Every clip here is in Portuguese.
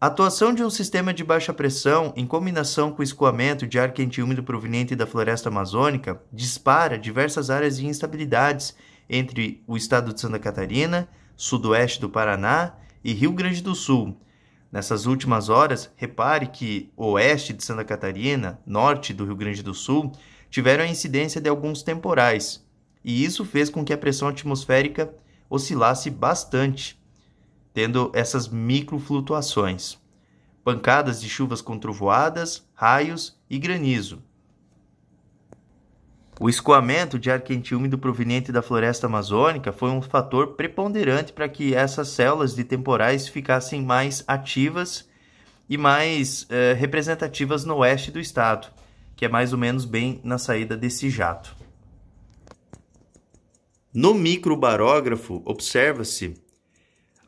A atuação de um sistema de baixa pressão, em combinação com o escoamento de ar quente e úmido proveniente da floresta amazônica, dispara diversas áreas de instabilidades entre o estado de Santa Catarina, sudoeste do Paraná e Rio Grande do Sul. Nessas últimas horas, repare que oeste de Santa Catarina, norte do Rio Grande do Sul, tiveram a incidência de alguns temporais, e isso fez com que a pressão atmosférica oscilasse bastante tendo essas microflutuações, pancadas de chuvas com trovoadas, raios e granizo. O escoamento de ar quente úmido proveniente da floresta amazônica foi um fator preponderante para que essas células de temporais ficassem mais ativas e mais eh, representativas no oeste do estado, que é mais ou menos bem na saída desse jato. No microbarógrafo, observa-se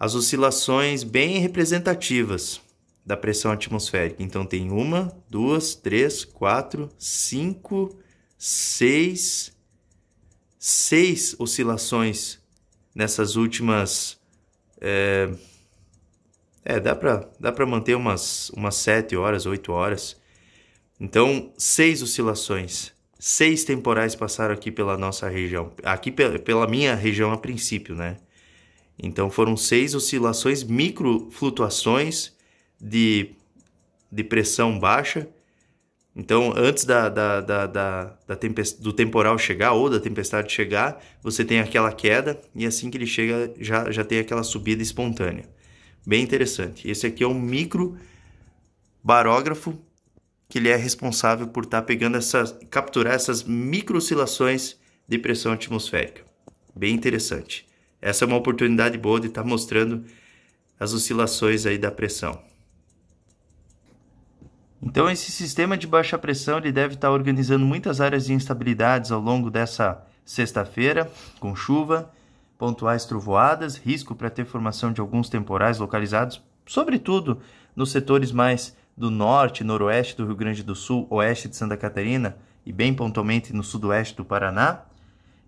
as oscilações bem representativas da pressão atmosférica. Então tem uma, duas, três, quatro, cinco, seis, seis oscilações nessas últimas. É, é dá para dá para manter umas umas sete horas, oito horas. Então seis oscilações, seis temporais passaram aqui pela nossa região, aqui pela, pela minha região a princípio, né? Então foram seis oscilações, flutuações de, de pressão baixa. Então, antes da, da, da, da, da do temporal chegar ou da tempestade chegar, você tem aquela queda e assim que ele chega já, já tem aquela subida espontânea. Bem interessante. Esse aqui é um micro barógrafo que ele é responsável por estar tá pegando essas, capturar essas micro oscilações de pressão atmosférica. Bem interessante. Essa é uma oportunidade boa de estar tá mostrando as oscilações aí da pressão. Então esse sistema de baixa pressão ele deve estar tá organizando muitas áreas de instabilidades ao longo dessa sexta-feira, com chuva, pontuais trovoadas, risco para ter formação de alguns temporais localizados, sobretudo nos setores mais do norte, noroeste do Rio Grande do Sul, oeste de Santa Catarina e bem pontualmente no sudoeste do Paraná,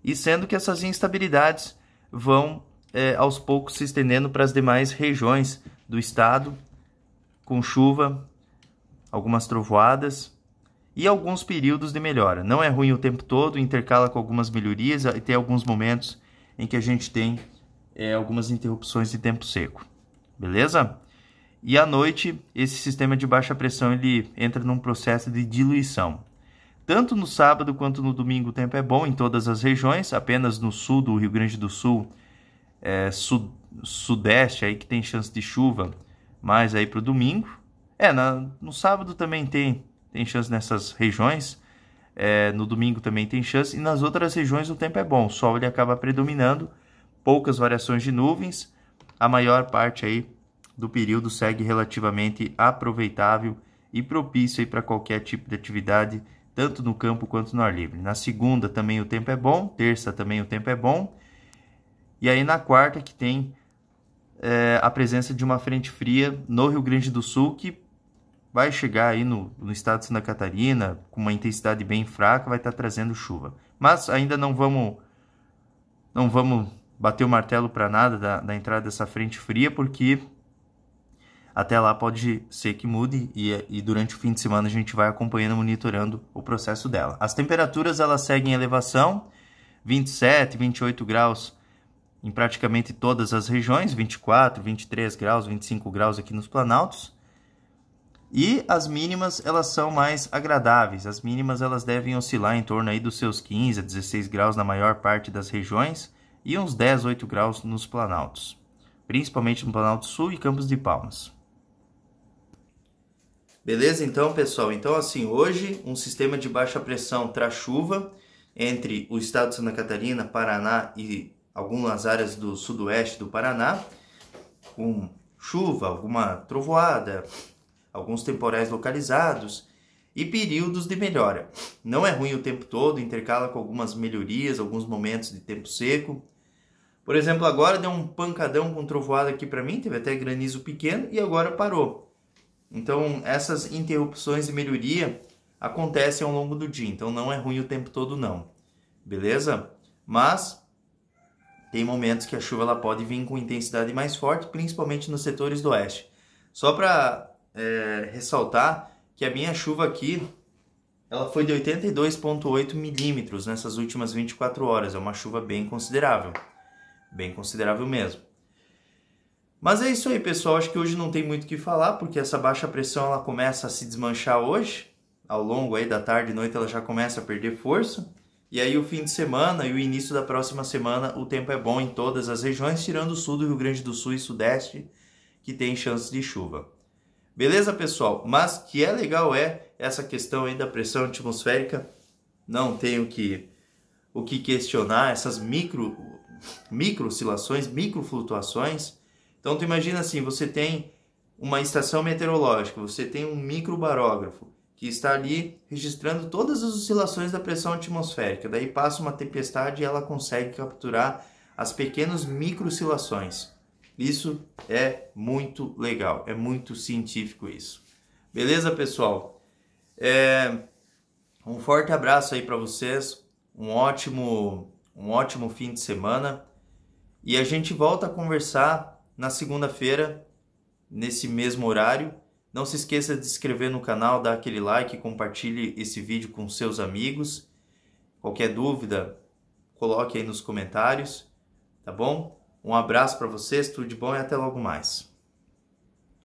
e sendo que essas instabilidades vão é, aos poucos se estendendo para as demais regiões do estado, com chuva, algumas trovoadas e alguns períodos de melhora. Não é ruim o tempo todo, intercala com algumas melhorias e tem alguns momentos em que a gente tem é, algumas interrupções de tempo seco, beleza? E à noite, esse sistema de baixa pressão ele entra num processo de diluição. Tanto no sábado quanto no domingo o tempo é bom em todas as regiões, apenas no sul do Rio Grande do Sul, é, sud sudeste aí que tem chance de chuva, mais aí para o domingo. É, na, no sábado também tem, tem chance nessas regiões, é, no domingo também tem chance, e nas outras regiões o tempo é bom, o sol ele acaba predominando, poucas variações de nuvens, a maior parte aí do período segue relativamente aproveitável e propício para qualquer tipo de atividade tanto no campo quanto no ar livre. Na segunda também o tempo é bom, terça também o tempo é bom. E aí na quarta que tem é, a presença de uma frente fria no Rio Grande do Sul que vai chegar aí no, no estado de Santa Catarina com uma intensidade bem fraca, vai estar tá trazendo chuva. Mas ainda não vamos não vamos bater o martelo para nada da, da entrada dessa frente fria porque até lá pode ser que mude e, e, durante o fim de semana a gente vai acompanhando, monitorando o processo dela. As temperaturas elas seguem elevação, 27, 28 graus em praticamente todas as regiões, 24, 23 graus, 25 graus aqui nos planaltos. E as mínimas elas são mais agradáveis. As mínimas elas devem oscilar em torno aí dos seus 15 a 16 graus na maior parte das regiões e uns 18 graus nos planaltos, principalmente no Planalto Sul e Campos de Palmas. Beleza? Então, pessoal, então assim, hoje um sistema de baixa pressão traz chuva entre o estado de Santa Catarina, Paraná e algumas áreas do sudoeste do Paraná, com chuva, alguma trovoada, alguns temporais localizados e períodos de melhora. Não é ruim o tempo todo, intercala com algumas melhorias, alguns momentos de tempo seco. Por exemplo, agora deu um pancadão com trovoada aqui para mim, teve até granizo pequeno e agora parou. Então, essas interrupções e melhoria acontecem ao longo do dia. Então, não é ruim o tempo todo, não. Beleza? Mas tem momentos que a chuva ela pode vir com intensidade mais forte, principalmente nos setores do oeste. Só para é, ressaltar que a minha chuva aqui ela foi de 82,8 milímetros nessas últimas 24 horas. É uma chuva bem considerável. Bem considerável mesmo. Mas é isso aí, pessoal. Acho que hoje não tem muito o que falar, porque essa baixa pressão ela começa a se desmanchar hoje. Ao longo aí da tarde e noite ela já começa a perder força. E aí o fim de semana e o início da próxima semana, o tempo é bom em todas as regiões, tirando o sul do Rio Grande do Sul e sudeste, que tem chances de chuva. Beleza, pessoal? Mas que é legal é essa questão aí da pressão atmosférica. Não tenho que o que questionar essas micro micro oscilações, micro flutuações então tu imagina assim, você tem uma estação meteorológica, você tem um microbarógrafo que está ali registrando todas as oscilações da pressão atmosférica. Daí passa uma tempestade e ela consegue capturar as pequenas oscilações. Isso é muito legal, é muito científico isso. Beleza, pessoal? É... Um forte abraço aí para vocês, um ótimo, um ótimo fim de semana e a gente volta a conversar na segunda-feira, nesse mesmo horário. Não se esqueça de se inscrever no canal, dar aquele like, compartilhe esse vídeo com seus amigos. Qualquer dúvida, coloque aí nos comentários, tá bom? Um abraço para vocês, tudo de bom e até logo mais.